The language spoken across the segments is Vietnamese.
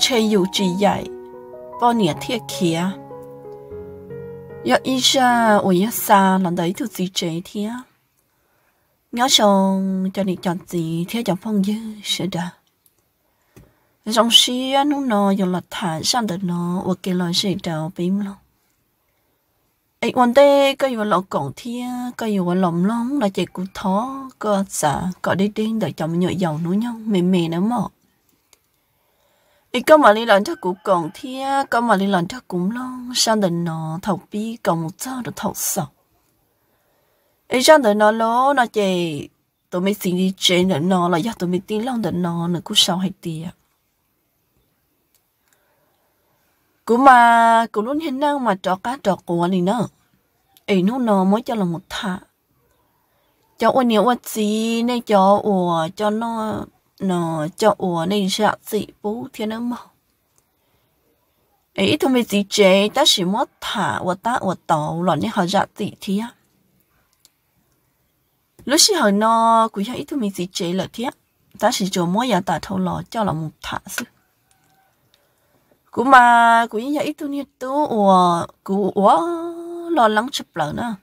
chơi dù chỉ dạy bao nhiêu thiết kia yo isha ủi sa lần đấy thứ gì chế thia nhớ chồng đi chọn gì thế chọn phong dư sẽ đà dòng xí nó nó yo là thả sang được nó cái lời sẽ đào bím luôn ấy quan tê có yo lọ cổng thia có yo lòng lóng là chạy cú thó có giả có đi đến đợi chồng nhựa dầu nó nhau mềm mềm nó mọt ý mà đi lần chắc cũng còn thia có mà đi lần chắc cũng lo sang đến nó thầu bi còn một giờ được thầu sầu ý sang đến nó lố nó chè tụi mình xin đi chơi đến nó là do tụi mình tin lòng đến nó cũng sau hay tia à. cũng mà cũng luôn hiện năng mà trọ cá trọ của này nữa ý nó nó mới cho là một thả cho ôn nhiều ôn gì nên cho ủa cho nó nó cho ủa nên sợ dị bố thiên nó mò ấy thôi mình gì chế ta chỉ mất thả và ta và tàu loạn như họ dạ dị thì á lúc xí họ nó cũng thấy thôi mình gì chế là thế ta chỉ cho mỗi nhà ta thâu lọ cho là một thả sư cũng mà cũng như vậy tôi nhiệt tôi ủa cũng ủa lo lắng chụp lợn nữa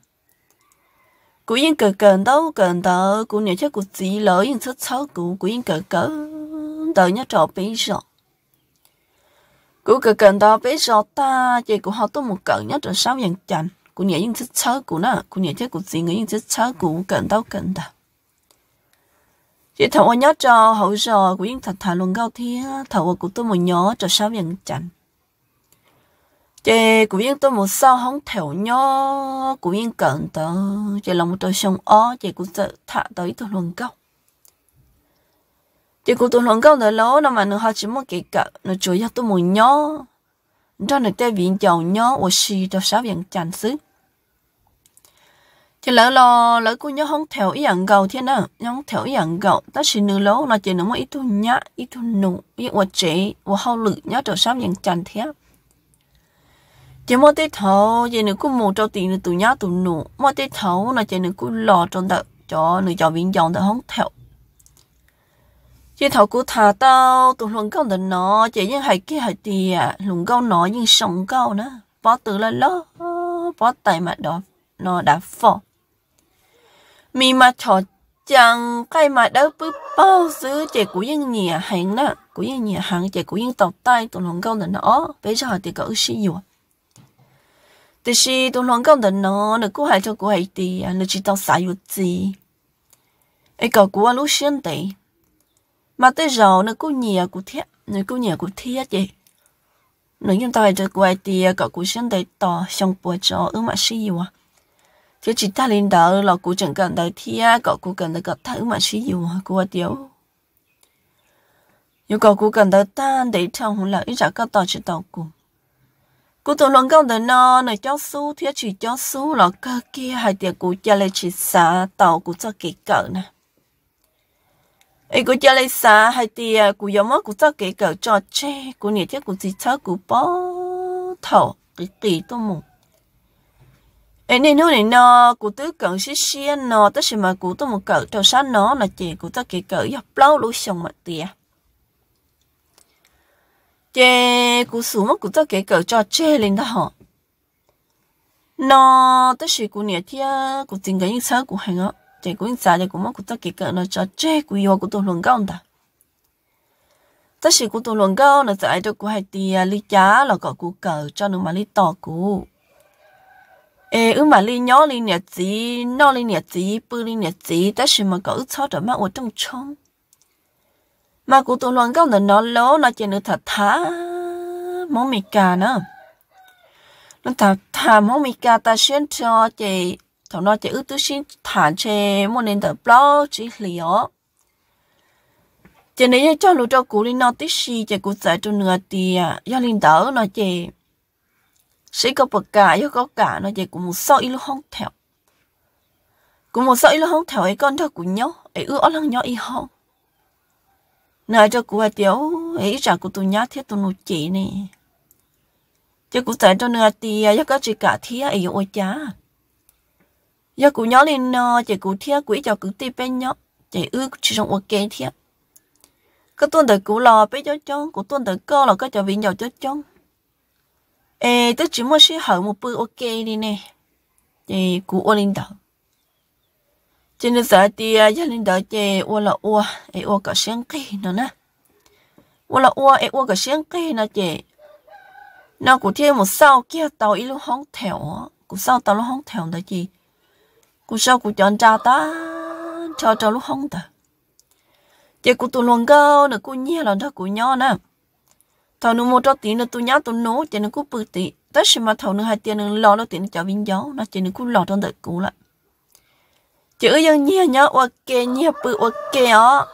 cú yên cờ cờ đâu cờ đó cú nhớ chắc cú chỉ lỡ yên sốt yên cờ cờ đỡ nhớ trò bế rõ cú cờ cờ đó ta chỉ cú họ tôi một cờ nhớ trò sáu yên chành cú nhớ yên sốt sáu cú nè cú nhớ chắc cú chỉ người chỉ thầu nhớ trò hậu rõ cú yên thật thà luôn cao thia thầu cú tôi một nhớ cho sáu yên chành chị cũng yên tôi một sao không thèo nhó cũng yên cẩn tớ chị là một tôi sống ó chị cũng sợ thả tới tôi luôn câu chị cũng tôi luôn câu nữa lố nó mà nó họ chỉ một cái cỡ nó chủ yếu tôi muốn nhó cho nó tê viện giàu nhó và xì cho sáu viện chán xứ chị lỡ lỡ cô nhớ không thèo ý dạng gầu thế nào nhớ không thèo ý dạng gầu ta chỉ nửa lố là chị nó mới ít tôi nhá ít tôi nụ ít và chị và hậu lự nhớ cho sáu viện chán thế chỉ mỗi cái thầu chỉ nữa cũng một trâu tiền nữa tụi nhá tụi nụ mỗi cái thầu là chỉ nữa cũng lò trong đợt cho nữa cho viên dòng đợt không theo chỉ thầu cũng thả tao tụi luôn câu đợt nó chỉ những hai kia hai tì à luôn câu nó nhưng sống câu nữa bỏ từ là lo bỏ tay mặt đó nó đã phò mi mà thọ chẳng cái mà đỡ bứt bao xứ chỉ của những nhà hàng đó của những nhà hàng chỉ của những tộc tay tụi luôn câu đợt nó bây giờ thì có sử dụng 但是都乱讲的呢，那古海就古海的啊，那知道啥有子？哎，搞古啊，路线的，mà tới rồi nó cũng nhiều cũng thiết, nó cũng nhiều cũng thiết vậy. Nếu chúng ta được quay thì có cuộc sống đời to, xong bữa cho ứng mà suy yếu à. Thế chỉ ta lên đó là cuộc chẳng cần đời thì có cuộc cần đời có ta mà suy yếu à, điều. Nếu có cuộc cần đời ta để trong là ít ra có to chỉ cô tôi lòng công đời non nó cho su thiết chỉ cho su là cơ kia hai tiệc cú cha lấy chỉ xả tàu cú cho kỹ cỡ nè ấy cú cha lấy xả hai tiệc cú giống mất cú cho kỹ cỡ cho che cú nhiệt thiết cú chỉ thớ cú bó thầu cái kỳ tôi mù ấy nên nuôi này nó cú tứ cận xí xí nọ, tất nhiên mà cú tôi một cỡ cho sáng nó là chỉ cú cho kỹ cỡ giọt lâu lối sông mà tiệc chế cú sủ mất cú cái cỡ cho chế lên đó nó tất sự cú nè thia cú tình cái những sáng cú hành á chế cú những sáng cú mất cú tao cái cỡ nó cho chế cú yêu cú tôi luận cao ta tất sự cú tôi luận cao nó giải được cú hay tia lý giá là có cú cỡ cho nó mà lý tỏ cú ê ư mà lý nhỏ lý nè chỉ nó lý nè chỉ bự lý nè chỉ tất sự mà cỡ cho đó mà ở trong trong mà cụ tụ loạn câu nữa nó lố nó chỉ nữa thật thả món mì cà nữa nó thả thả món mì cà ta xuyên cho chị thằng nó chỉ ước tôi xin thả chê muốn nên tờ blog chỉ lió chị này cho lũ cho cụ đi nó tí xì chị cụ giải cho nửa tì à, do linh đỡ nó chị sĩ có bậc cả do có cả nó chị cũng một sau ít không thèo cũng một sau ít không thèo ấy con thằng cụ nhó ấy ước lăng nhó ít không nơi cho cụ tiểu ấy ra cụ tu nhát thiết tu nụ chỉ nè cho cụ tại cho nơi thì cho các chị cả thiết ấy ôi cha cho cụ nhớ lên nọ chị cụ thiết quỹ cho cụ ti bên nhó chị ư chỉ trong ok thiết có tuần đời cụ lò bây cho chong cụ tuần đời cơ là có cho vị nhỏ cho chong ê tức chỉ muốn sẽ hỏi một bữa ok đi nè chị cụ ôn lên đó cho nên sợ thì gia đình đợi chị ua là ua ấy ua cả sáng kỳ nữa nè ua là ua ấy ua cả sáng kỳ nè chị nó cũng thêm một sau kia tàu ít lúc hóng thẻo cũng sau tàu lúc hóng thẻo đó chị cũng sau cũng chọn cha ta cho cho lúc hóng ta chị cũng tụi luôn câu nữa cũng nhia là đó cũng nhỏ nè thầu nó mua cho tiền nữa tụi nhá tụi nấu chị nên cũng bự tí tất nhiên mà thầu nó hai tiền nó lo nó tiền nó cho vinh gió, nó chị nó cũng lo trong đời cũ lại chữ dân nhia nhá ok nhia bự ok ó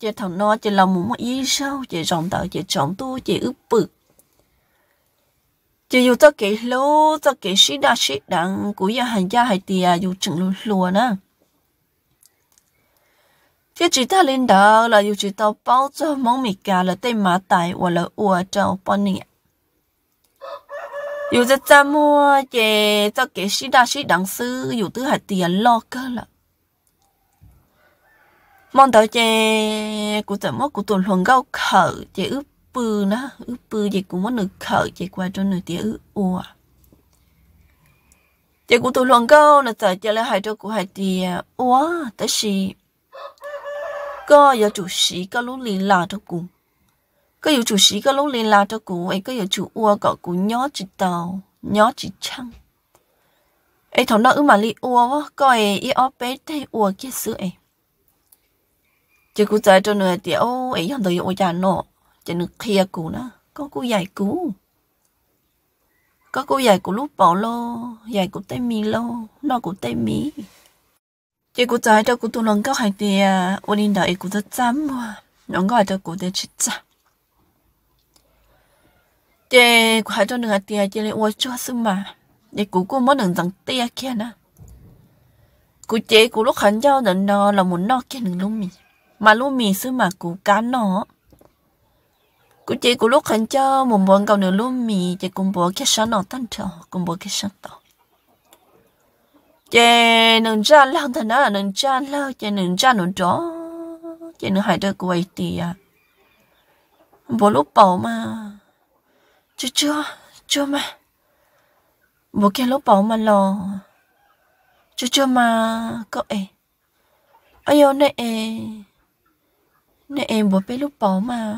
chị thầu no chị lòng muốn ý sao chị rộng tờ chị rộng tu chị ướp bự chị dù tao kể lô tao kể sĩ đa sĩ đặng của gia hành gia hay tìa dù chừng lùa lùa nè chị chỉ ta lên đó là dù chỉ tao bao cho mong mì cả là tên má tài hoặc là ua trâu bọn nè dù cho ta mua chị tao kể sĩ đa sĩ đặng sư dù tứ hạt tiền lo cơ là mong tới chè của tầm mốt của tuần luận gấu khở chè ướp bư nó ướp bư chè cũng món nửa khở chè qua cho nửa tía ướp ua à. chè của tuần luận gấu là tại chè là hai cho của hai tía ua à. tới xì có giờ chủ sĩ có lúc lì là cho cụ, có giờ chủ sĩ có lúc lì là cho cụ, ấy có giờ chủ ua có cụ nhó chỉ tàu nhó chỉ chăng? ấy thằng nó ư mà li ua coi ý ở bé tây ua kia sữa ấy chỉ cú chơi cho nửa tiệt ô ấy không tới ôi già nọ chỉ kia cú nữa có cú dài cú có cú dài cú lúc bỏ lô dài cú tây mì lô nó cú tây mì chỉ cú chơi cho cú tu lòng cao hai tiệt ôi đi đợi rất chăm mà nó cho cú để chích chăm chị hai cho nửa tiệt chị lại ôi cho mà để cú cú mất đường rằng tiệt kia nè cú chế cú lúc hắn giao đến đó là muốn nó kia đừng lúc mà lu mì sư mà cụ cá nó cụ chị cụ lúc hành cho một bọn cầu nữa lu mì chị cùng bộ cái sáng nó tan trở cùng bộ cái sáng tỏ chị nương cha lao thằng đó nương cha lao chị nương cha nương chó chị nương hải được quay tì à bộ lúc bảo mà chưa chưa chưa mà bộ kia lúc bảo mà lo chưa chưa mà có ai, ai ơi này nè em bố bé lúc bố mà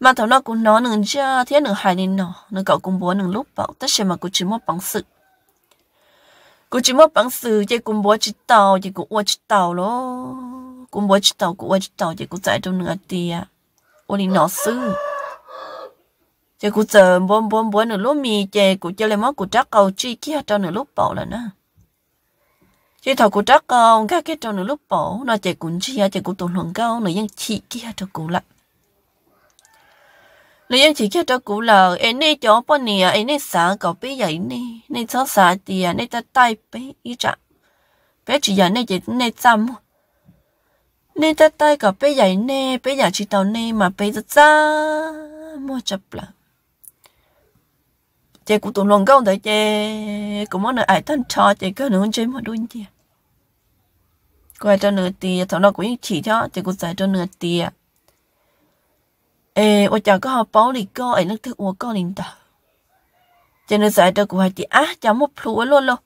mà thằng nó cũng nói nương cha thế nương hài nên nó nương cậu cũng bố nương lúc bảo tất nhiên mà cũng chỉ một bằng sự cũng chỉ một bằng sự chỉ cũng bố chỉ tàu chỉ cũng ua chỉ tàu lo cũng bố chỉ tàu cũng ua chỉ tàu chỉ cũng chạy trong nửa tia à. ua đi nó sư chỉ cũng chờ bố bố bố nương lúc mì chỉ cũng chơi lên mất cũng chắc cầu chi kia cho nương lúc bảo là nữa chỉ thầu của trắc câu ờ, các cái trò nữa lúc bổ nó chạy cũng chi à chạy cũng tụi hồng câu nữa dân chị kia trò cũ lại nữa dân chị kia trò cũ là em này chỗ bao nè em này xả cậu bé vậy nè nè cho xả tiền à, nè ta tay bé ý chả bé chỉ giờ nè chỉ nè chăm nè ta tay cậu bé vậy nè bé giờ chỉ tàu nè mà bé rất xa mua chập lại chạy cũng tụi hồng câu đấy chạy cũng muốn là ai thân cho chị cứ nướng chơi mà đôi chị gọi cho nửa tì sau đó cũng chỉ cho chỉ cũng giải cho nửa tì ê ô chào có họ báo đi có ấy nước thức ô co linh ta cho nên giải cho của hai chị á chả một phu luôn luôn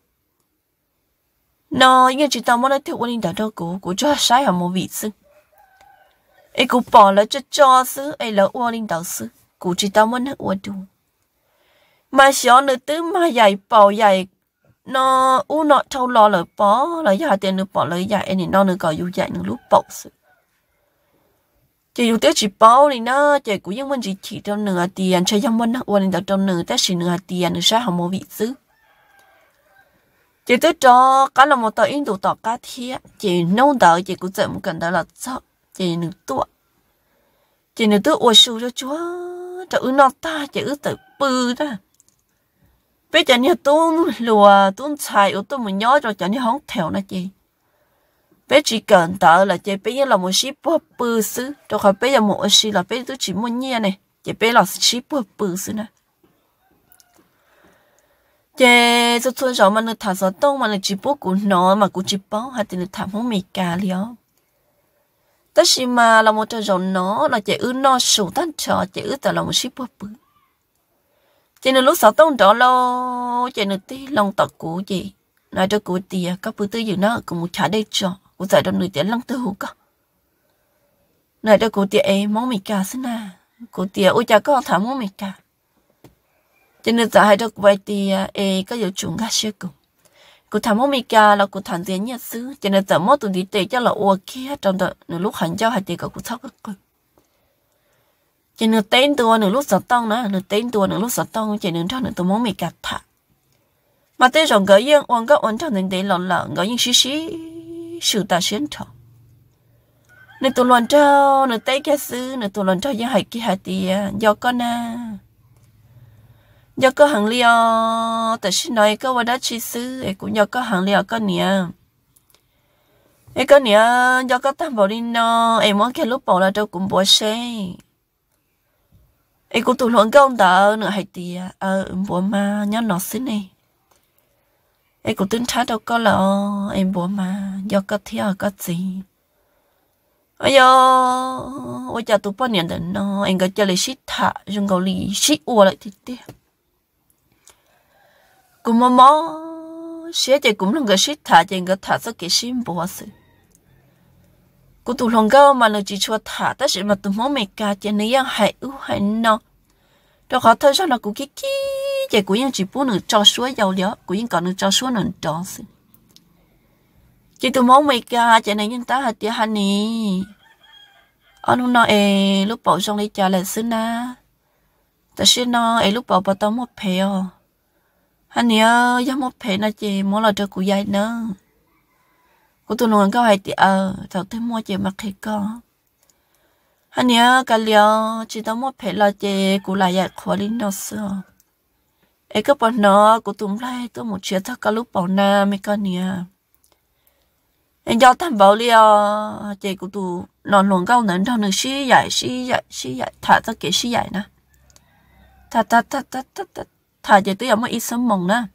nó như chỉ tao muốn nói thức ô linh ta cho của của cho sai hả một vị sư ê cũng bỏ là cho cho sư ấy là ô linh đạo sư của chỉ tao muốn nói uống. đủ mà xó nữa tứ mà dạy bảo dạy nó u nó trâu lo lời bỏ lời giờ tiền nó bỏ lời giờ em nó nữa gọi dù dạy nó lúc bọc sự chỉ dù tiếc chỉ bỏ thì nó chỉ cũng những mình chỉ chỉ trong nửa tiền chơi trong mình uống được trong nửa tết chỉ nửa tiền nó sẽ không mua vị dư chỉ tiếc cho cái là một tờ in tụ tờ cá thiệt chỉ nông đỡ chỉ cũng chậm cần đó là sợ chỉ nửa tuổi chỉ nửa tuổi uống sưu cho chúa cho ư nó ta chỉ ư tự bự đó bây giờ như tôm lùa tôm xài ở tôm mình nhớ rồi chẳng như không theo nó chị bây chỉ cần tớ là chị bây giờ là một ship bơ bự sư rồi khỏi bây giờ một ship là bây tôi chỉ muốn nhia này chị bây là ship bơ bự sư nè chị tôi tôi rồi mà nó thả gió đông mà nó chỉ bố của nó mà cũng chỉ bó hay thì nó thả không mì cà lió tất nhiên mà là một trò nó là chị ư nó sủ tan trò chị ư tớ là một ship bơ bự chỉ nên lúc sáu tông đó lo chỉ nên tí lòng tật của gì nói cho cũ tìa các bữa tư dự nó cũng một trả đây cho cụ giải đồng người tiền lăng tư hữu cả nói cho cụ tìa ấy mong mì cả xin à cụ tìa ôi cha có thả mong mì cả dạ, cho nên giải được vậy tìa ấy có dự chúng các sư cùng cụ thả mong mì cả là cụ thản tiền nhà xứ cho nên giải dạ, mong tụi đi tệ cho là ô kia trong đó lúc hành cho hai tìa cả cụ sáu các cụ chỉ nửa tên tua nửa lúc sợ tông nữa nửa tên tua nửa lúc sợ tông chỉ nửa trong nửa tụi món mì cắt thả mà tên rồng gỡ yên uống gỡ uống trong nửa tên lợn lợn gỡ yên xí xí sự ta xuyên trọng nửa tụi lợn trâu nửa tên kia sư nửa tụi lợn trâu yên hải kia hải tìa do con na à. do có hàng liều tại xin nói có vào đó chi sư ấy cũng do có hàng liều con nia ấy con nè do có tam bảo đi nó em muốn cái lúc bảo là đâu cũng bỏ xe ấy cũng tụi luôn công đó nữa hay thì ờ em bố mà nhớ nó xin này ấy cũng tính trái đâu có là em bố mà do có thiếu có gì ôi yo ôi cha tụi bọn nhận định nó em có chơi lấy shit thả dùng cầu lì shit ua lại thì tiếc cũng mơ mò xé chơi cũng là cái shit thả chơi cái thả sao cái shit bố sự กูตุลงก็มาเลยจีชัวถ่าแต่สิมาตุมองเมกาจะนี่ยังหายอู้หายนอแต่ขอเธอชอบเรากูกิ๊กจะกูยังจีปูหนึ่งจอชัวยาวเลี้ยกูยังก่อนหนึ่งจอชัวหนึ่งจอสิจีตุมองเมกาจะนี่ยังตาหัดเดียฮันนี่อันนู้นนอเอลูกเป่าช่องเลยจ่าเลยซึ่งนะแต่เช่นนอเอลูกเป่าปะตอมหมดเพลฮันเนี่ยยังหมดเพลนะเจมัวเราเจอกูยายเนอะ我都弄个还的啊，早天莫姐嘛开个。他娘个了，知道莫陪了姐，过来也可怜了死哦。哎，个本呢，我都来都没觉得个路跑呢，没个呢。哎，要担保了，姐我都弄弄个能当能是也是也是也，他这给是也呢。他他他他他他，他姐都要么一身懵呢。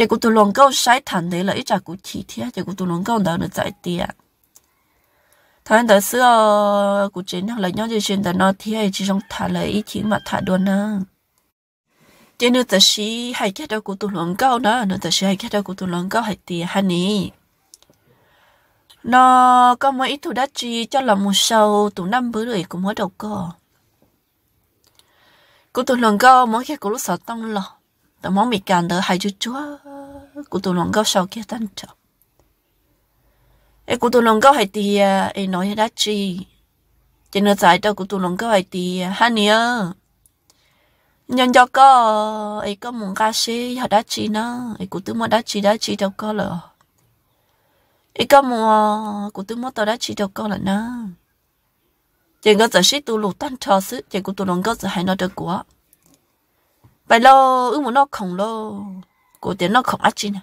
chỉ cũng tôi luôn câu sai đấy là ít trả cũng chỉ thế chỉ cũng tôi luôn câu được giải tiền thằng đó xưa ờ, cũng chính là nhau thì chuyện đó nó thì chỉ trong thả lấy ý chỉ mà thả đuôi nữa chỉ nữa tại sĩ hay cái đó của tôi luôn câu đó nữa tại sĩ hay cái đó của tôi luôn câu hay tiền hay nè nó có mấy thủ đất cho là một sâu tụ năm bữa cũng mới đầu cơ cô tôi lần câu mỗi khi cô lúc sợ tăng tao mong bị cản đỡ hai chút chúa cụ tôi lòng gấu sau kia tan trở ê cụ tôi lòng gấu hay thì ê nói đã chi trên nó giải đâu cụ tôi lòng gấu hay thì hả nữa nhân cho có ấy có muốn ca sĩ họ đã chi nó ấy cụ tụ mà đã chi đã chi đâu có là, ấy có muốn cụ tụ mà tao đã chi đâu có là nó trên có giải sĩ tôi lụt tan trở sự trên cụ tôi lòng gấu giải nó được quá vậy lo ư muốn nó khổng lo cổ tiền nó khổng ác chi nè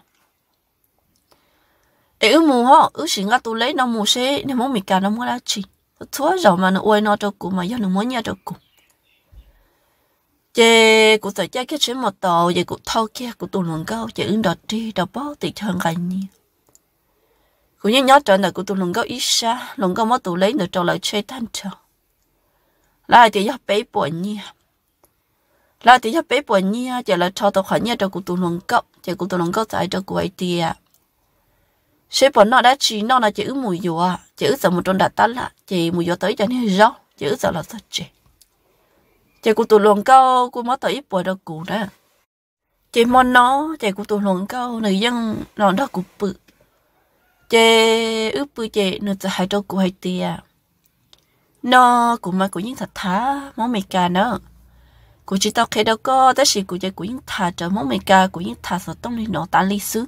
để ư ừ, mù họ ư ừ, chỉ ngắt tu lấy nó mù xe nên muốn mì cả nó muốn ách chi thua rồi mà nó uôi nó cho cụ mà giờ nó muốn nhà cho cụ chị cụ tới chơi cái chuyện một tàu vậy cụ thâu kia cụ tu lùng câu chị ưng ừ, đọt đi đọt bó thì thường ngày nhỉ. cụ nhớ nhớ trở lại cụ tu lùng câu ít xa lùng câu mất tu lấy được trở lại chơi tan trò lại thì giáp bấy bội nhỉ là thì cho bé bồi nhia chỉ là cho tao khỏi nhia cho cụ tụ lòng cấp chỉ cụ tụ lòng cấp tại cho cụ ấy tiề sẽ bọn nó đã chỉ nó là chỉ ứ mùi dùa chỉ ứ sợ một trong đặt tắt là chỉ mùi dùa tới cho nên rõ chỉ ứ sợ là thật chị chỉ cụ tụ lòng câu cụ mới tới bồi đâu cụ đó chỉ món nó chỉ cụ tụ lòng câu người dân nó đó cụ bự chỉ ướp bự chỉ nó sẽ hai cho cụ hay tiệt. nó cũng mà cũng những thật thá món mày cả nữa cụ chỉ tao khéo đâu có tới nhiên cụ chỉ của những thà trở mong mày cả cụ những thà sợ tông lên nó tan lý xứ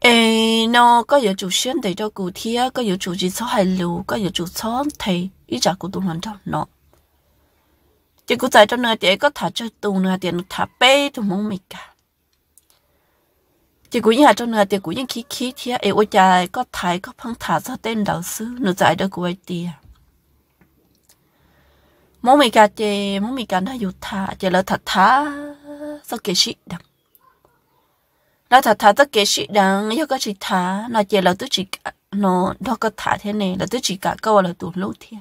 ê nó có giờ chủ xuyên để cho cụ thia có giờ chủ chỉ số hai lù có giờ chủ số thì ý trả cụ tụng lần trong nó chỉ cụ giải cho nơi để có thả cho tù nơi tiền thả bê tụ mong mày cả chỉ cũng nhà trong nhà thì cũng những khí khí thế ê, ôi trời có thái có phăng thả cho tên đạo sư nó giải được của ấy tiền mỗi mình cả chị mỗi mình cả nó dù thả chị lỡ thật thả sao kể shit đằng lỡ thật thả sao kể shit đằng yêu có chị thả nó chị lỡ tôi chỉ nó đó có thả thế này là tôi chỉ cả câu là tụt lũ thiên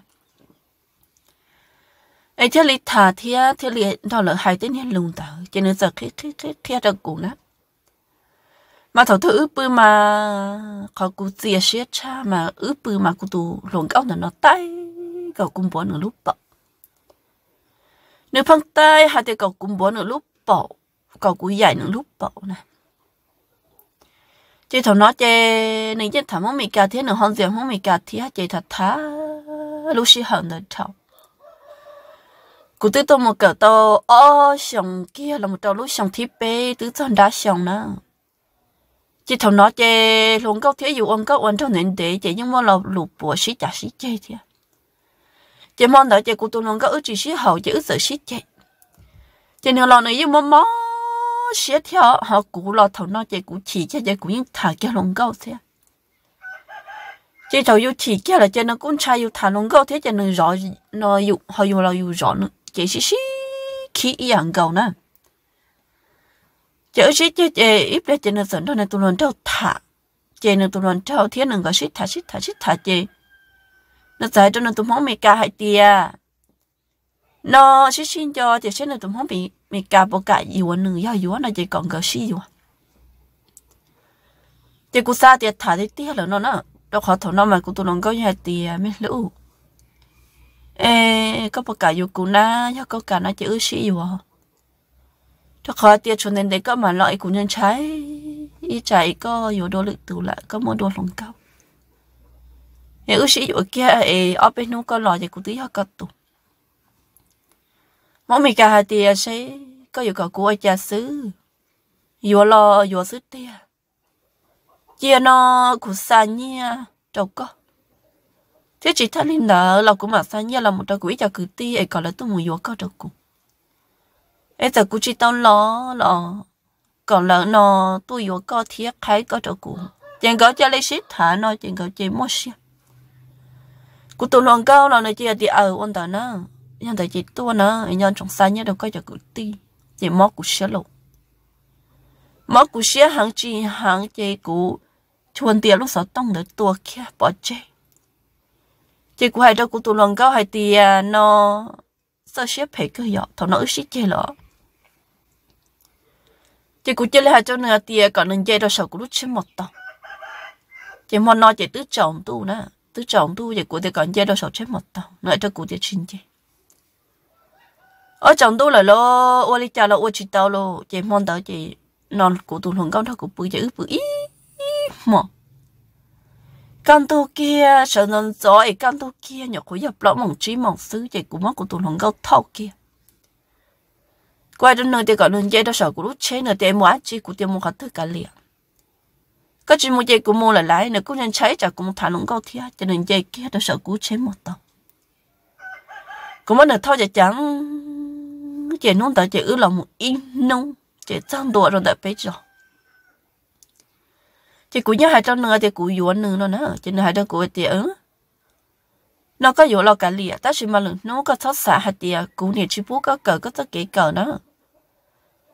ai thế lý thả thế thế lý đó là hai tên hiện lùng tờ cho nên giờ khi khi khi khi ra cũ nát mà thầu thứ ướp bư mà có cụ chia sẻ cha mà ướp bư mà cụ tụ lồng cao là nó tay có cùng bó nửa lúc bọc nếu phăng tay hai tay cậu cũng bỏ nửa lúc bỏ cậu cũng dài nửa lúc bỏ này chị thầm nói chê nên chị thằng muốn mì cà thế nửa hòn diện muốn mì cà thế chị thật thá lúc xí hận được thằng cụ tư tôi một cỡ tàu ô sòng kia là một tàu lúc sòng thiết bê tứ thằng đá sòng nè chị thầm nói chê luôn câu thế dù ông câu ông trong nền để chị nhưng mà là lụp bùa xí chả xí chê thiệt chỉ mong đợi chỉ cụ tụi nó có ước chỉ xí hậu chỉ ước sợ xí chạy chỉ nào lòng này yêu mò mò xí theo họ cụ lo thầu nó chỉ cụ chỉ cho chỉ cụ những thà kia lòng câu thế chỉ thầu yêu chỉ cho là chỉ nó cũng trai yêu thà lòng gấu thế chỉ nó rõ nó yêu họ yêu là yêu rõ nữa chỉ xí xí khí yên câu nữa chỉ xí cho chỉ ít để chỉ nó sợ đó này tụi nó đâu thà chỉ nó tụi nó đâu thế nó có xí thà xí thà xí thà chỉ nó giải cho nó tụm hóng mẹ cả hai tia nó xin xin cho thì xin nó tụm hóng mẹ mẹ cả bộ cả yếu nữa yếu yếu nó chỉ còn gỡ xí yếu thì cô sa thì thả đi tia rồi nó nó đâu khó thở nó mà cô tụi nó có hai tia mẹ lũ ê có bộ cả yếu cô na có cả nó chỉ ư xí yếu cho khó tia cho nên đấy có mà loại của nhân trái ý chạy có yếu đồ lực từ lại có một đồ lòng cao nhà ước sĩ ở kia ấy ở bên nó có lò thì cũng tí họ cắt tụ mỗi mì cả hai tia sẽ có yêu cầu của cha xứ yêu lò yêu xứ tia chia nó cụ xa nha đâu có thế chỉ thay linh đó là cụ mà xa nha là một trò quỷ cho cử ti ấy còn là tôi muốn yêu có đâu cụ, ấy giờ cụ chỉ tao lò lò, còn là nó tôi yêu có thiết khái có đâu cụ, chẳng có cho lấy xít thả nó chẳng có chơi mua xíu cụ tụ loạn cao là này chia thì ở ôn tờ nè nhân tại chị tua nè nhân trong sáng nhớ đâu có cho cụ ti chị móc cụ xé lộ móc cụ xé hàng chị hàng chị cụ chuồn tiền lúc sáu tông được tua kia bỏ chê chị cụ hay đâu cụ tụ loạn cao hay thì nó sơ xếp phải cứ dọ thằng nó xí chê lọ chị cụ chơi hai chỗ nửa tiền còn nửa chơi đâu sợ cụ lúc xí một tông chị muốn nói chị tứ chồng tu nè tư trọng tu về của thì còn chơi đâu sầu chết một tao nói cho cụ thì chín chơi ở trọng tu là lo ô li cha là ô chỉ tao lo chỉ mong tao chỉ non cụ tu hùng cao thao cụ bự chữ bự ý mà căn tu kia sợ non giỏi căn tu kia nhỏ cụ nhập lọ mỏng trí mỏng xứ chỉ cụ mắc cụ tu hùng cao thao kia quay đến nơi thì còn hơn chơi đâu sầu cụ lúc chơi nữa thì mua chơi, cụ tiêu mua khát thứ cả liền có chuyện một dây cũng mua lại lại nữa cũng nên cháy chả cũng thả lũng câu thia cho nên dây kia đã sợ cú chế một tàu cũng mất được thôi chả chẳng chị nôn tao chị ư lòng một in nông chị trang đùa rồi đợi bé rồi. chị cũng nhớ hai trăm nữa chị cũng yếu nữa nữa chị nữa hai trăm của chị ớ nó có yếu lo cả lìa ta chỉ mà lần nó có thoát xả hạt tiề cũng nhiệt chỉ bố có cờ có tất kỹ cờ nó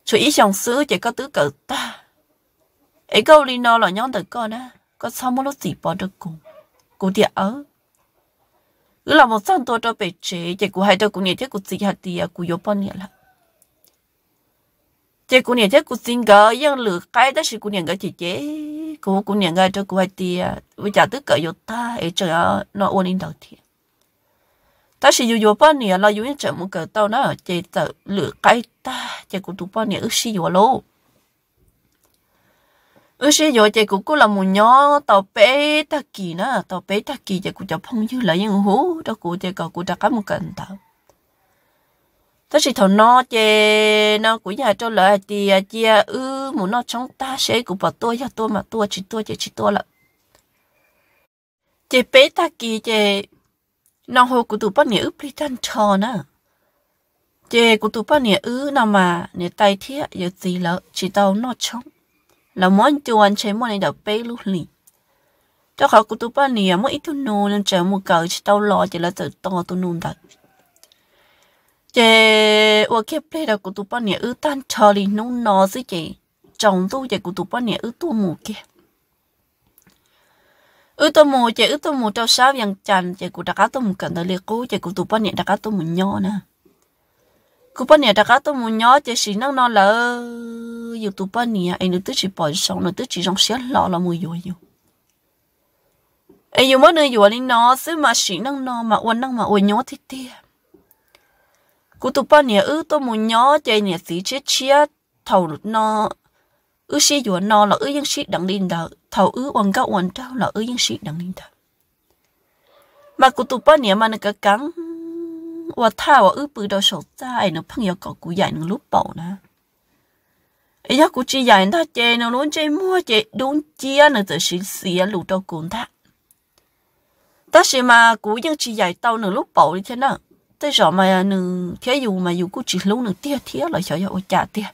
chú ý chồng sứ chỉ có tứ cờ ta ấy câu đi nó là nhóm tới con á có sao một lúc gì bỏ được cùng cụ địa ở cứ là một sáng tôi cho bề chế chỉ cụ hai tôi cũng nhớ thế cụ gì hạt tiền à, cụ yếu bao nhiêu là chỉ cụ nhớ thế cụ xin gỡ nhưng lửa cái đó chỉ cụ nhớ cái chỉ chế cô cũng nhớ cái cho cụ hai thì bây giờ tức cỡ yếu ta ấy chờ nó ổn định đầu tiên, ta chỉ yếu yếu bao nhiêu là yếu nhất chờ một cái tao nó chỉ tự lửa cái ta chỉ cụ tu bao nhiêu ước gì vào lâu ở xe giờ chị cũng có là một nhỏ tàu bé ta kỳ nữa tàu bé ta kỳ chị cũng cho phong như là những hú đó cũng chạy còn cũng đã có một cận tàu ta chỉ thầu nó chạy nó cũng nhà cho lại thì chia ư muốn nó trong ta sẽ cũng bảo tôi cho tôi mà tôi chỉ tôi chạy chỉ tôi là Chị bé ta kỳ chị, nó hồ của tụi bắt nhỉ, ướp tan tròn nữa Chị của tụi bắt nhỉ, ư nào mà nhớ tay thiết giờ gì lỡ chỉ tàu nó trong là món chuan chế món này đọc bé lúc lì cho họ cụ tụ ba nè mỗi ít thu nô nên chờ một cờ chỉ tao lo chỉ là tự to tụ nôn thật chế ở kia bé là cụ tụ ba nè à, ư tan chờ lì nôn nó gì chị chồng tu chế cụ tụ ba nè à, ư tu mù kia ư tu mù chế ư tu mù trao sao yang chan chế cụ đặc cá tu mù cần tới liệt cú chế cụ tụ ba nè đặc cá tu mù nho nè cú bận nè ta cá tôi muốn nhớ chỉ xí năng nó là dù tụ bận nhà anh được chỉ bỏ sống nó tự chỉ trong xé lọ là mùi dùi dùi anh dù mới nơi dùi đi nó xứ mà xí năng nó mà uốn năng mà uốn nhớ thì tia cú tụ bận nhà ư tôi muốn nhớ chỉ nhà xí chết chết thầu nó ư xí dùi nó là ư những xí đằng đi đợi thầu ư uốn cao uốn trâu là ư những xí đằng đi đợi mà cú tụ bận nhà mà nó cả cắn ว่าว่าอือปือดอสดใจนึกพังยากกูใหญ่นึกลูกเป่านะไอ้ยากูจีใหญ่ถ้าเจนึกล้นเจมั่วเจดงเจียนึกจะสิเสียลูกดอกุนท่าแต่สิมากูยังจีใหญ่เต่านึกลูกเป่าเลยเช่นนั้นแต่จอมาหนึ่งเที่ยอยู่มาอยู่กูจีลูกนึกเตี้ยเที่ยเลยเฉยๆโอจ่าเตี้ย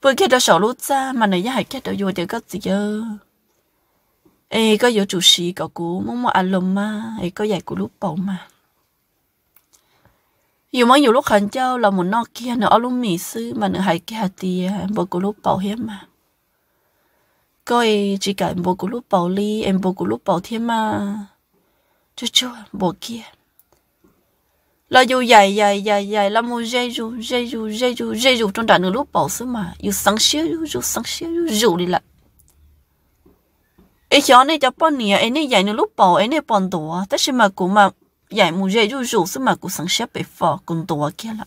ปืนแค่ดอสดลูกจ้ามันเนี่ยยังให้แค่ดอโยเดียวก็เจอเอ้ก็有主席搞股，默默阿龙嘛，哎，个也古鲁宝嘛。อยู่มาอยู่ลูกขันเจ้าเราหมุนนอกเกียนเอาลูกมีซื้อมันหายแก่เตียบอกกูลูกเป่าเฮียมาก็ไอจีกันบอกกูลูกเป่าลีเอ็มบอกกูลูกเป่าเทียมาจู่จู่บอกเกียเราอยู่ใหญ่ใหญ่ใหญ่ใหญ่เรามูเจยูเจยูเจยูเจยูจนด่านลูกเป่าซื้อมาอยู่สังเชียอยู่อยู่สังเชียอยู่อยู่เลยล่ะไอ้เจ้าเนี่ยจะป้อนเนี่ยไอ้เนี่ยใหญ่เนี่ยลูกเป่าไอ้เนี่ยป้อนตัวแต่ใช่มากูมา giải mù dây rủ rủ xứ mà cũng sẵn xếp bị phò cùng tùa kia lắm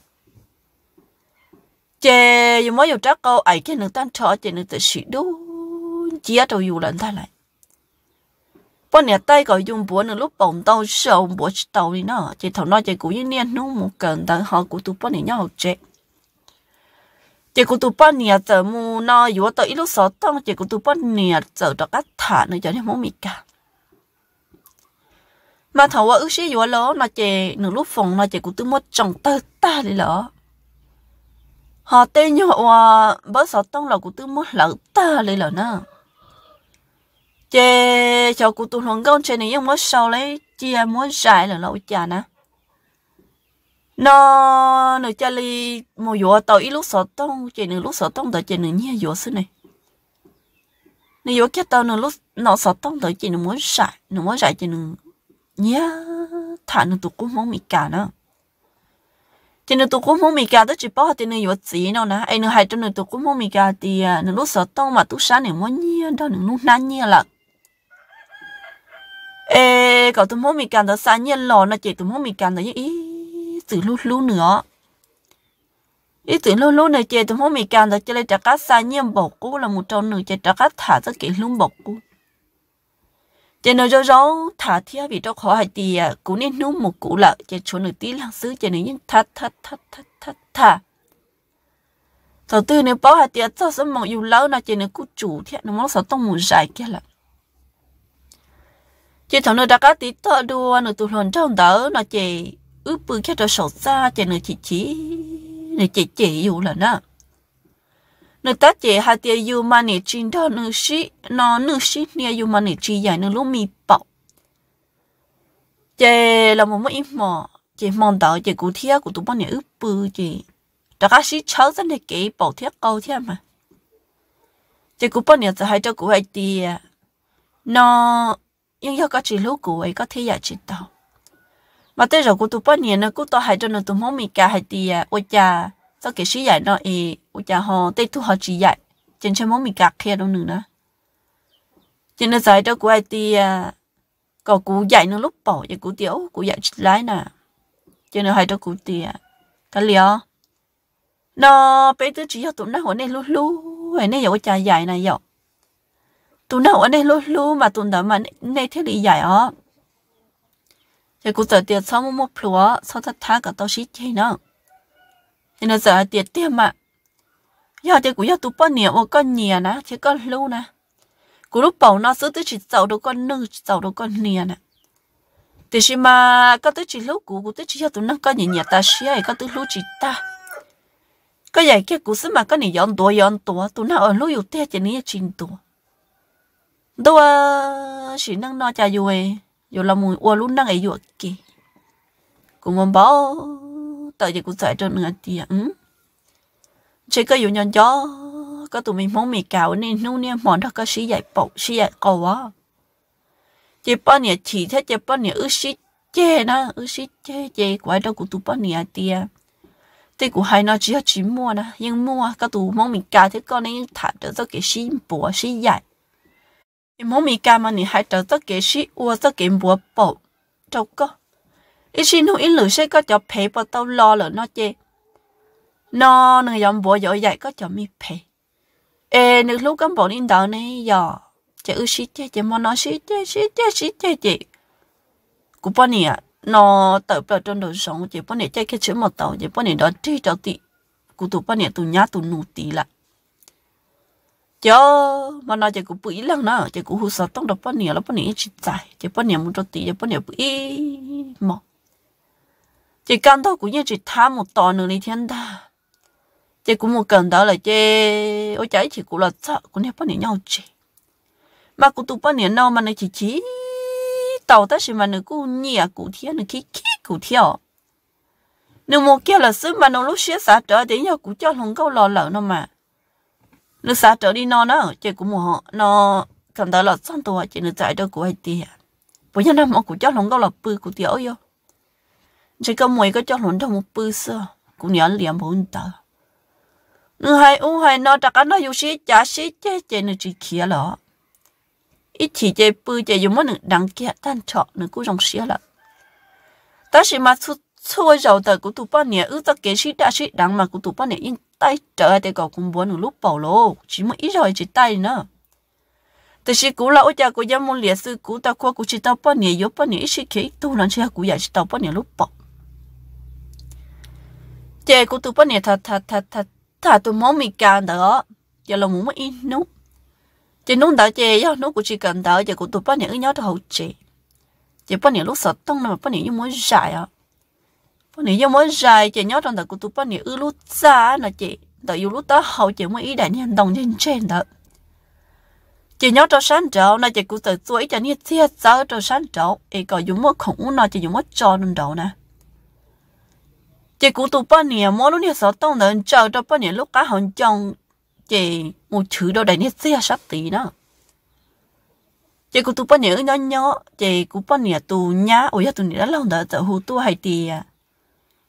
chè dù mới dù trắc câu ấy kia nương tan trọ chè nương tự sĩ đu chia đầu dù lần ta lại bọn nhà tay gọi dùng búa nương lúc bồng tàu sầu búa tàu đi nọ chè thầu nói chè cũng như niên nung một cần tặng họ của tụi bọn nhà nhau chè chè của tụi bọn nhà tờ mù nọ dù tờ ít lúc sáu tông chè của tụi bọn nhà tờ đó cắt thả nữa cho nên muốn mì cả mà thầu ước sĩ vừa lỡ nó chè nửa lúc phòng nó chè cũng tư mất chồng tơ ta đi lỡ họ tên nhau à bớt sợ tông là cũng tư mất lỡ ta đi lỡ nè chè cho cụ tụ hồng công chè này nhưng mất sau lấy chia muốn dài là lâu chà nè nó nửa cha li một vừa tàu ít lúc sợ tông chè nửa lúc sợ tông tới chè nửa nhia vừa xin này nửa vừa kia tàu nửa lúc nó sợ tông tới chè nửa muốn dài nửa muốn dài chè nửa nhá thả nó tụ cũng mong mì cả nữa thì nó tụ cũng mong mì cả đó chỉ bảo thì nó yếu gì nó nè anh nó hai cho nó tụ cũng mong mì cả thì à, nó lúc sợ tông mà tụ sáng này muốn nhia đâu nó lúc năn nhia là ê cậu tụ mong mì cả đó sáng nhia lò nó chỉ tụ mong mì cả đó ý từ lúc lúc nữa ý tưởng lâu lâu này chơi tụi hôm mì càng rồi chơi lại trả cá xa nhiên bọc cú là một trong nửa chơi trả cá thả rất kỹ luôn bọc cú chỉ nói rõ rõ thả thia vì đó khó hay thì à. cũng nên nuốt một củ lợ chỉ chỗ nửa tí lăng xứ chỉ nên những thắt thắt thắt thắt thắt thả sau từ nếu bỏ hay thì à, cho sớm mong yêu lâu nào chỉ nên cứ chủ thiệt nó muốn sau tông một dài kia là chỉ thằng nửa đã cá tí thợ đua nửa tụt hồn trong đó nó chỉ ướp bự cái cho sầu xa chỉ nửa chỉ chỉ nửa chỉ chỉ dù là nữa nó tất chế hạt tiêu yêu mà nè chín đó nó xí nó nó xí nè yêu mà nè chỉ dạy nó lúc mi bảo chế là một mối im mò chế mong đợi chế cụ thiết của tụi bọn nè ướp bự chế đó cái sĩ cháu dân thì kế bảo thiết câu thiết mà chế cụ bọn nè sẽ hay cho cụ hay tiền nó nhưng do có chỉ lúc cụ ấy có thể giải chỉ tao mà tới giờ cụ tụi bọn nè nó cụ tao hay cho nó tụi mong mi cả hay tiền ôi cha tao cái sĩ dạy nó ê ô cha họ tây thu họ chỉ dạy trên chơi món mì cạc kia đâu nữa nữa trên nó giải đó của ai ti có cú dạy nó lúc bỏ cho cú tiểu cú dạy lái nè trên nó hay đó cú ti cái liò nó bây giờ chỉ cho tụi nó hồi này lu lu hồi này dạo cha dạy này dạo tụi nó hồi này lu lu mà tụi nó mà này thế lý dạy ó thì cú sợ tiền sau một một plúa sau thật thà cả tao xí chơi nữa nên nó giờ tiệt tiêm mà giờ thì cũng giờ tụ bao nhiêu một con nhiều nè chỉ con lưu nè cũng lúc bảo nó sứ tới chỉ giàu đâu con nương giàu đâu con nhiều nè thì khi mà có tới chỉ lúc cũng cũng tới chỉ giờ tụ nó con nhiều nhiều ta xí xia có tới lúc chỉ ta có vậy cái cũng sứ mà có nhiều yon tuổi yon tuổi, tụi nào ở lúc yếu tiếc chỉ ní chín tuổi, đâu ờ, chỉ năng nó cha vui rồi là mùi ua lúc năng ấy vui kì cũng muốn bảo tới giờ cũng sợ cho nữa tiệt ừ chỉ có dụ nhận gió có tụi mình muốn mì cào nên nu nè mòn đó có xí dạy bộ xí dạy cầu á chỉ bao nhiêu chỉ thế chỉ bao nhiêu ước xí chê nó ước xí chê chê quái đâu của tụi bao nhiêu tiệt thì của hai nó chỉ có chỉ mua nè nhưng mua có tụi muốn mì cào thế con nên thả được tất cả xí bộ xí dạy thì muốn mì cào mà nè hãy trở tất cả xí ua tất cái bộ bộ đâu có ít xin hữu ít lửa sẽ có cho phê bỏ tao lo lỡ nó chê nó nương dòng bố dỗ dạy có cho mi phê ê nước lúc cán bộ đến đó này giờ chả ư xí chê chê mà nó xí chê xí chê xí chê chê cú bọn nè nó tự bờ trong đồ sống chê bọn nè chê cái chữ một tàu chê bọn nè đó đi cho tị cú tụ bọn nè tụ nhá tụ nụ tị lạ, cho mà nó chỉ cũng bự lắm nó chỉ cũng hú sợ tông đập bọn nè là bọn ít chỉ dài chỉ bọn nè muốn cho tị chỉ bọn nè bự mỏ chị cần thôi cũng như chị tham một tòa nữa đi thiên ta chị cũng một cần đó là chị, ôi trái chị cũng là sợ cũng nếp bao nhiêu nhau chị mà cũng tụ bao nhiêu nào mà nó chỉ chỉ tàu ta chỉ mà nó cũng nhẹ cũng thiên nó khí khí cũng theo nếu một kia là sớm mà nó lúc xía xả trở thì nhau cũng cho lòng câu lò lợn nó mà nó xả trở đi nó nó chị cũng một họ nó cần đó là xong tụ chị nó chạy đâu cũng hay tiền bây giờ nó mà cũng cho lòng câu là bự cũng tiểu vô chỉ có mấy cái cho lún trong một bữa sơ cũng nhớ liền bốn tờ người hay u hay nó chắc nó yêu sĩ chả sĩ chế chế nó chỉ kia lọ ít chỉ chế bự chế dùng nửa đằng kia tan trọ nó cũng rong xía lọ ta chỉ mà thu thôi rồi tờ cũng tụi bọn nè ư ta kế sĩ đã sĩ đằng mà cũng tụi bọn nè yên tay trở để cùng bốn muốn lúc bảo lô chỉ một ít rồi chỉ tay nữa từ sĩ cũ là ôi cha của dám muốn liệt sư cũ ta qua của chỉ tao bọn nè yếu bọn nè ít sĩ kế tu làm sao của nhà chị tao bọn nè lúc bảo chè của tụi bên nè thà thà thà thật thà tụi món mì cà đó giờ là muốn ít nút chè nút đã chè do nút cũng chỉ cần đó chè của tụi nè này nhớ hậu chè chè bên nè lúc sợ tông mà bên nè như muốn dài à bên nè như muốn dài chè nhớ trong đó của tụi bên nè ư lúc xa là chè đó yêu lúc đó hậu chè mới ý đại nhân đồng trên trên đó chị nhớ cho sáng trâu nó chị cũng tự tuổi cho nên thiết giờ cho sáng trâu ấy còn dùng một khủng nó chị dùng một cho nên đầu nè chị cũng tu bao nhiêu mỗi lúc nhiều sáu tông đến chơi cho bao nhiêu lúc cả hòn chồng chị một chữ đâu đấy hết xe à, sắp tí đó chị cũng tu bao nhiêu nhỏ nhỏ chị cũng bao nhiêu tu nhá ôi giờ tu tụ đã lâu đã tự hú tụ hay tì à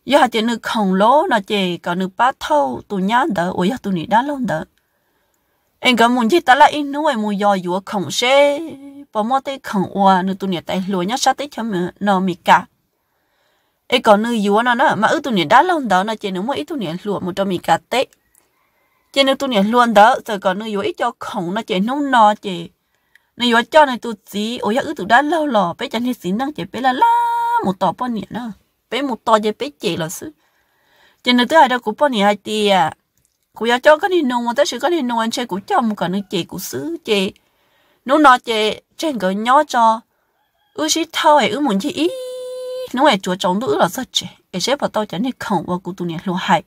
giờ hai chị nữ khổng lồ nó chị còn nữ ba thâu tu nhá đỡ ôi giờ tu nhá đã lâu đỡ em có muốn chị ta lại in nuôi mua giò dúa khổng xe bỏ mua tay khổng oa nữ tu nhá tay lúa nhá sát tay cho mình nó mì cả ấy còn nơi yếu nó nó mà ít tu nhện đã lòng đó nó chỉ nếu mà ít tu nhện lụa một trong mì cà tết chỉ nếu tu nhện luôn đó rồi còn nơi yếu ít cho khổng nó chỉ nông nó chỉ nơi yếu cho này tụi gì ôi ít tu đã lâu lò bé chẳng thấy gì năng chỉ bé là la một tỏ bao nhện đó bé một tỏ chỉ bé chỉ là sự chỉ nếu thứ hai đó cũng bao nhện hai tia à cũng yếu cho cái này nông mà tới sự cái này nông anh chơi cũng cho một cái nơi chỉ cũng xứ chỉ nông nó chỉ trên cái nhỏ cho ước sĩ thao ấy ước muốn chỉ ít nó ấy chúa trống đủ là rất chứ ấy sẽ bảo tao chẳng nên không và cụ tụi này lo hại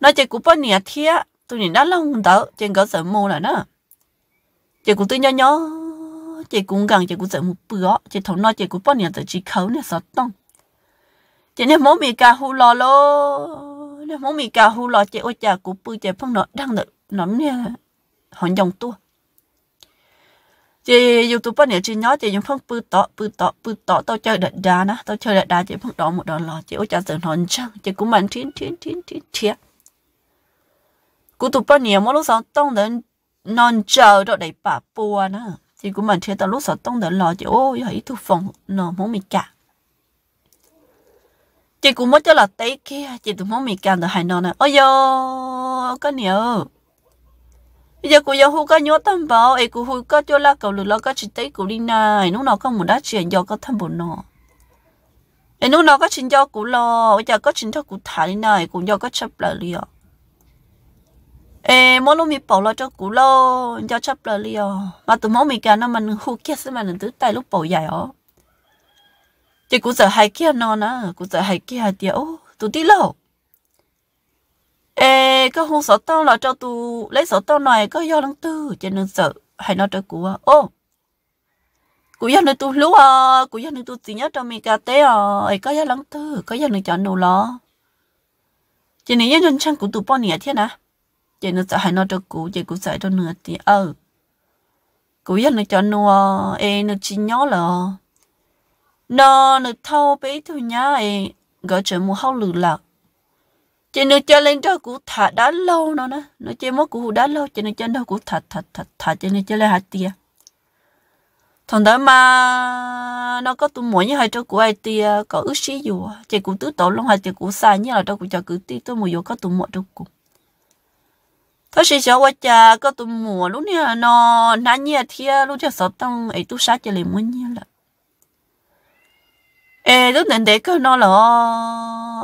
nói chỉ cụ bao nhiêu thía, tụi này đã long đỡ trên gỡ sợ mù là nó chỉ cụ tụi nhỏ nhỏ chỉ cũng gần chỉ cũng sợ một bữa chỉ thằng nói chỉ cũng bao nhiêu từ chỉ khấu này sợ tông chỉ nên mỗi mì cà hù lo, lô nên mỗi mì cà hù lo chỉ ôi cha cũng bự chỉ phong nọ đang được nó nè hòn dòng tua chị youtube bên này chị nhớ chị dùng phong bự tọ bự tọ bự tọ tao chơi đợt đa nè tao chơi đợt đa chị phong đó một đòn lò chị ôi chả tưởng hòn chăng chị cũng mạnh thiên thiên thiên thiên thiệt cú tụt bên này mỗi lúc sáng tông đến non chờ đó đầy bà bùa nè chị cũng mạnh thiên tao lúc sáng tông đến lò chị ôi hãy thu phòng nó muốn mình cả chị cũng muốn cho là tay kia chị tụi muốn mình cả rồi hai non nè ôi yo con nhiều giờ cô giáo hú cá nhớ tâm bảo ấy cô hú cá cho la cầu lửa la cá chỉ thấy cô đi này lúc nào không muốn đá chuyện do có thâm bổn nọ, ấy lúc nào có chuyện do cô lo bây giờ có chuyện cho cô thả đi này cũng do có chấp lại liền ê mỗi lúc mình bảo lo cho cô lo do chấp lại liền mà tụi mỗi mình cả nó mình hú kia xem mình tự tay lúc bảo dài ó chỉ cô sợ hay kia nó nè cô sợ hai kia tiệt tụi đi lâu ê có hôn sổ tao là cho tu lấy sổ tao này có do lăng tư cho nên sợ hay nó cho cú ô cú do nên tu lú à cú do nên tu gì nhớ trong mình cà tê à ấy có do lăng tư có do nên chọn đồ lo cho nên nhân dân chăng cú tu bao nhiêu thế nè cho nên sợ hay nó cho cú cho cú sợ cho nửa tí ờ cụ do nên cho nó, ê nó chỉ nhớ là nó nó thâu bấy thôi nhá ê gọi chuyện mua hao lử lạc chị nó cho lên cho cụ thả đã lâu nó nè nó chơi mất cụ đã lâu chị nó chơi đâu cụ thả thả thả thả chị nó chơi lên hạt tia thằng đó mà nó có tụi mỗi như hai chỗ cụ ai tia có ước sĩ dù chị cụ tứ tổ luôn hai tia cụ xa như là đâu cụ cho cứ tia tôi mua dù có tụi mỗi đâu cụ thôi sĩ cháu qua cha có tụi mùa lúc nè nó nãy nhẹ thia lúc cho sợ tăng ấy tu sát cho lên muốn như là ê lúc nãy để cái nó là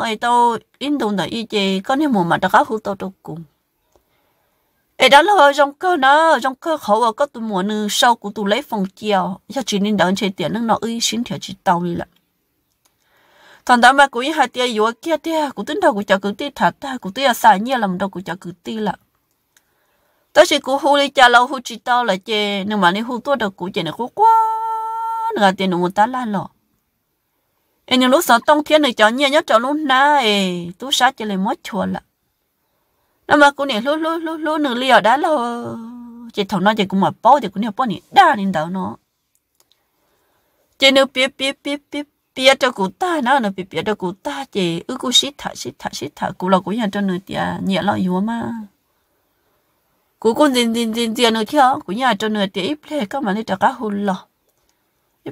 ê tao in đồ này y chê con này mồm mà đã khá hút tao đâu cùng ê đó là trong cơ nó trong cơ khẩu ở có tụi mùa nữ ừ, sau của tụi lấy phòng chiều cho chỉ nên đón chơi tiền nước nó ơi xin theo chỉ tao đi lại thằng đó mà cũng hai tia yếu kia tia cũng tính đâu cũng cho cứ tia thật ta cũng tia xài nhiều làm đâu cũng cho cứ tia lại tới khi cũng hú đi cha lâu hú chỉ tao là chê nhưng mà đi hú tôi đâu cũng chê này khó quá nữa tiền nó muốn ta lan lọ em những lúc sáng tông thiên này cháu nhẹ nhất cháu lúc nãy tú sát chỉ lấy mất chuột lận nó mà cũng nè lú lú lú lú nửa liều đã lo chỉ thằng nó chỉ cũng mà bao thì cũng nè bao nè đa lên đầu nó chỉ nửa bia bia bia bia bia cho cụ ta nó nửa bia bia cho cụ ta chỉ ư cụ xít thả xít thả xít thả cụ là cụ nhà cho nửa tia nhẹ lo yếu mà cụ cũng dính dính dính dính nửa theo cụ nhà cho nửa tia ít lệ các mà nửa cho cá hùn lo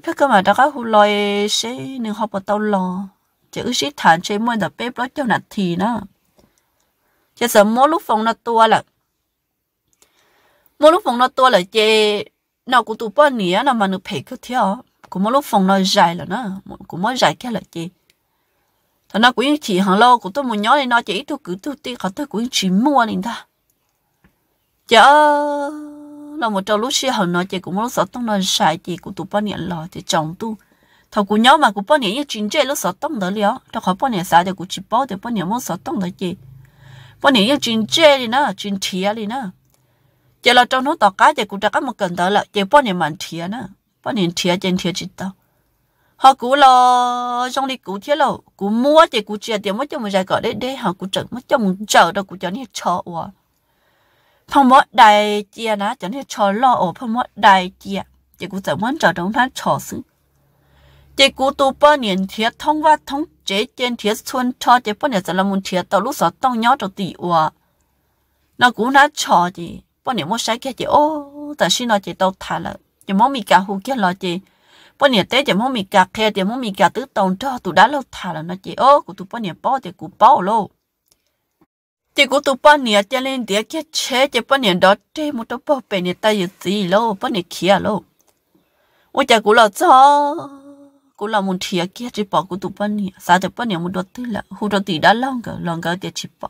phải cơ mà đó các hù lòi sẽ nương học một tàu lò chứ ư sĩ thản chế mua đập bếp đó cho nạt thì nó chứ giờ mỗi lúc phòng nó tua là mỗi lúc phòng nó tua là chế nó cũng tụ bao nĩa nó mà nó phải cứ theo cũng mỗi lúc phòng nó dài là nó cũng mỗi dài cái là chế thằng nó cũng chỉ hàng lâu cũng tôi muốn nhớ thì nó chỉ tôi cứ tôi tiếc họ tôi cũng chỉ mua nên ta chớ là một trong lúc xưa hòn nó chỉ cũng lúc sợ tông nó sai chỉ của tụ bao nhiêu lo thì chồng tu thầu cũng nhớ mà cũng bao nhiêu như chuyện chơi lúc sợ tông đó lió thầu khỏi bao nhiêu sai thì cũng chỉ bao thì bao nhiêu muốn sợ tông đó chỉ bao nhiêu như chuyện chơi đi nữa chuyện thiệt đi nữa chỉ là trong nó tao cá chỉ cũng đã có một cần đó là chỉ bao nhiêu mạnh thiệt nữa bao nhiêu thiệt chỉ thiệt chỉ tao họ cũ lo trong đi cũ thế lo cũ mua chỉ cũ chơi, tiền mất cho mình ra gọi đấy đấy họ cũ chơi mất cho mình chờ đâu cũ cho nên chờ quá phong mốt đại chia nó chẳng thể cho lo ở phong mốt đại chia chỉ cố chẳng muốn trở trong thán cho xứ, chỉ cố tu bao niên thiệt thông qua thông chế trên thiệt xuân cho chỉ bao niên sẽ là muốn thiệt tao lúc sợ tông nhớ cho tỷ hòa nó cố đã cho gì, bao niên muốn sai cái chị ô tại sao nó chỉ tao thà là chỉ muốn mình cả hú kia lo chị bao nhiêu tết chỉ muốn mình cả khe chỉ muốn mình cả tứ tông cho tụi đã lâu thà là nó chị ô của tụi bao nhiêu bao thì cố bao lâu chỉ có tụi bao nhiêu chơi lên đĩa kia chế chỉ bao nhiêu đó chế một tụ bao bể nhiêu tay gì lô bao nhiêu kia lô ôi chả cũng là cho cũng là muốn thìa kia chỉ bỏ của tụi bao nhiêu sao chỉ bao nhiêu một đợt tư là hú đợt tỷ đã long cả long cả thì chỉ bỏ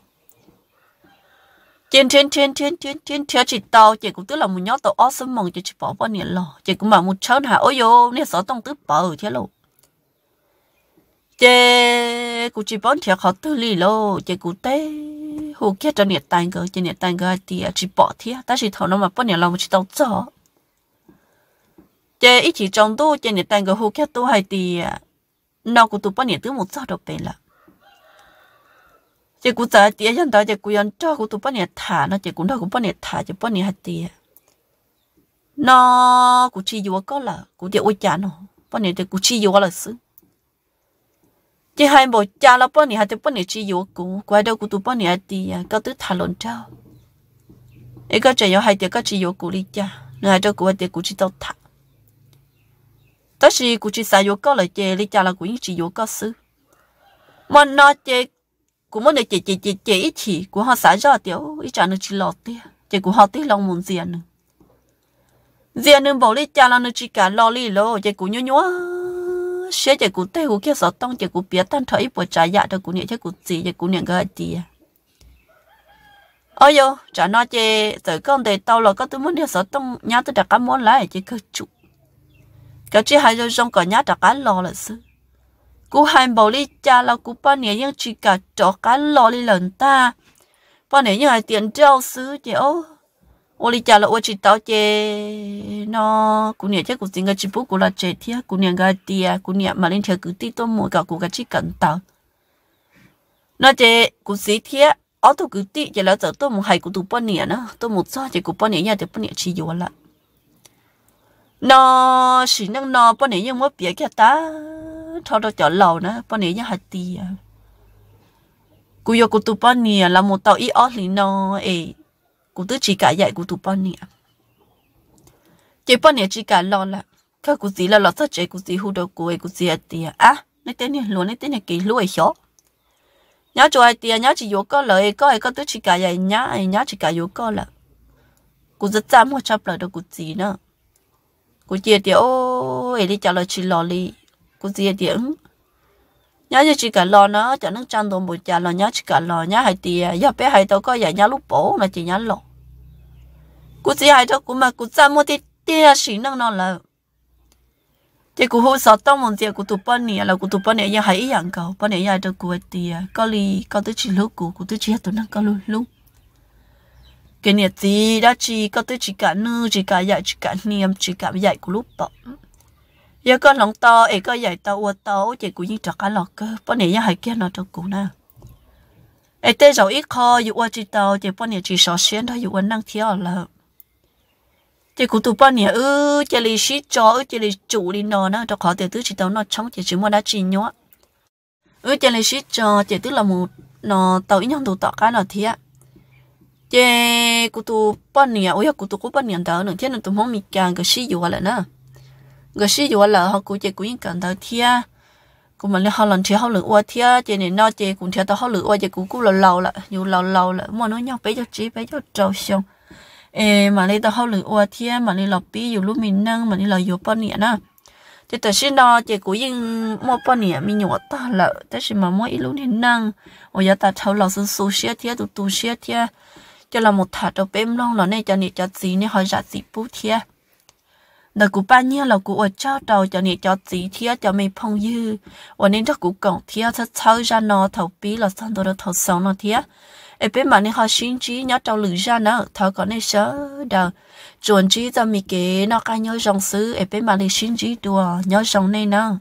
trên trên trên trên trên trên theo chỉ tàu chỉ cũng tức là một nhóm tàu awesome mong chỉ chỉ bỏ bao nhiêu lô, chỉ cũng mà muốn cháu nào ôi yo nè sáu tông tứ bỏ thế lô chỉ cũng chỉ bỏ theo khó tư lì lô chỉ cũng tê hồ kia cho nhiệt tay ngờ cho nhiệt tay ngờ thì chỉ bỏ thia ta chỉ thầu nó mà bỏ nhiệt lòng chỉ tàu cho chế ít chỉ trong tu cho nhiệt tay ngờ hồ kia tu hay thì nó cũng tu bỏ nhiệt tướng một sao đâu bền là chế cũng giờ thì dân đó chế cũng dân cho cũng tu bỏ nhiệt thả nó chế cũng đâu cũng bỏ nhiệt thả chế bỏ nhiệt thì nó cũng chỉ vừa có là cũng để ôi chán nó bỏ nhiệt thì cũng chỉ vừa là xứ chỉ hai bộ cha là bọn này hai bao này chỉ yếu cũ quay đầu cũng bao bọn này đi à có tứ thà lộn trao ấy có chạy yếu hai tiệc có chỉ yếu cũ đi cha nữa hai đâu cũng tiệc cũng chỉ tao thà đó là cũng chỉ sai yếu có lại chơi đi cha là cũng chỉ yếu có xứ mà nó chơi cũng muốn để chơi chơi chơi chơi ít chỉ của họ xả ra tiểu ít trả nó chỉ lọt đi chơi của họ tí lòng muốn diện nữa diện nữa bảo đi cha là nó chỉ cả lo li lo chơi cũng nhớ nhớ xe chạy cụ tây cụ kia sáu tông chạy cụ bía tan thấy bộ trả dạ cho cụ niệm chạy cụ gì chạy cụ niệm cái gì ôi yo trả nó chạy tới con để tao là có tôi muốn đi sáu tông nhà tôi đặt cá món lại chỉ cứ chụp cái chị hai rồi trong cả nhà đặt cá lò là sư cụ hai bảo đi cha là cụ ba niệm nhưng chỉ cả trò cá lò đi lần ta ba niệm nhưng hai tiền treo sư chị ô ô li chả là ô chỉ tao chê nó cũng nhẹ chắc cũng tính cái chỉ bút cũng là chê thiệt cũng nhẹ cái tiệt cũng nhẹ mà lên thiệt cứ ti tôi mỗi cả cũng cái chỉ cần tao nó chê cũng xí thiệt ở tôi cứ ti, chỉ là giờ tôi một hay cũng tụ bao nhiêu nó, tôi một sao chỉ cũng bao nhiêu nhà thì bao nhiêu chỉ vô là, nó xí năng nó bao nhiêu nhưng mà bịa cái ta thôi đó chọn lầu nữa bao nhiêu nhà hạt tiệt cú yêu cú tụ bao nhiêu là một tàu ít ở lì nó ấy cụ tư chỉ cả dạy cụ tụ bao nhiêu à? chỉ bao nhiêu chỉ cả lo là các cụ gì là lo sao chỉ cụ gì hú đâu cụ ấy cụ gì à nói tên này luôn nói tên này kỳ luôn ấy hiểu nhớ cho ai tiền chỉ yếu có lời có ai có chỉ cả dạy nhớ ai chỉ cả yếu có là cụ rất chăm hoa chấp lời đâu cụ gì nữa cụ gì thì ô ấy đi trả lời chỉ lo đi cụ gì thì nhớ chỉ cả lo nó cho nó chăn đồ một chả lo nhớ chỉ cả lo nhớ hay thì giờ bé hay tao có giờ nhớ lúc bố mà chỉ nhớ lo cú chỉ hay tao cũng mà cú chăm một tí tia xí năng nó là chỉ cú hô sợ tao muốn gì cú tụp bên này là cú tụp bên này giờ hay dạng cầu bên này giờ tao cú thì có li có tới chỉ lúc cú cú tới chỉ tụi nó có lúc lúc cái này gì đó chỉ có tới chỉ cả nữ chỉ cả dạy chỉ cả niệm chỉ cả dạy của lúc bận giờ con lòng to ấy có dạy tao uo tao chị cũng như trọc cả lọt cơ bọn này nhớ hay kia nó trong cũ na. ấy tê rồi ít kho dù ua chỉ tao chị bọn này chỉ sợ xuyên thôi dù ua năng thiếu là chị cũng tụ bọn này ư chỉ lì xí chó ư chỉ lì chủ đi nọ na, trọc khó tiền tứ chỉ tao nó trong chỉ chỉ mua đá chỉ nhó ư chỉ lì xí chó chỉ tức là một nó tàu ít nhông tụi tọt cái nó thiệt chị cũng tụi bọn này ôi cũng tụi cũng bọn này đó nữa thế nên tụi mong mình càng cái gì dù là na người sĩ dù là họ cũng chỉ cũng cần tới thia cũng mình họ lần chơi họ lựa qua thia chơi này nó chơi cũng chơi tao họ lựa qua chơi cũng cũng là lâu là nhiều lâu lâu là mà nói nhau bé cho chỉ, bé cho trâu xong ê mà lấy tao họ lựa qua thia mà lấy lọc bí dù lúc mình nâng mà lấy lọc dù bao nhiêu nữa thì tại sao nó chơi cũng yên mua bao nhiêu mình nhổ ta lợ tại sao mà mỗi ít lúc thì nâng, ở giờ ta thâu lò xuống số xe thia tụt tụ xe thia cho là một thả đầu bém long là này cho này cho gì này hỏi giả gì bút thia là cụ ba nhiên là cụ ở cho đầu cho nên cho tí thía cho mình phong dư và nên chắc cụ cổng thía thật sau ra nó thầu bí là sang tôi đã thầu sống nó thía ở bên mà nên họ xin chí nhớ trong lử ra nó thầu có nên sợ đờ chuẩn chí cho mình kế nó cái nhớ dòng sứ ở bên mà nên xin chí đùa nhớ dòng này nó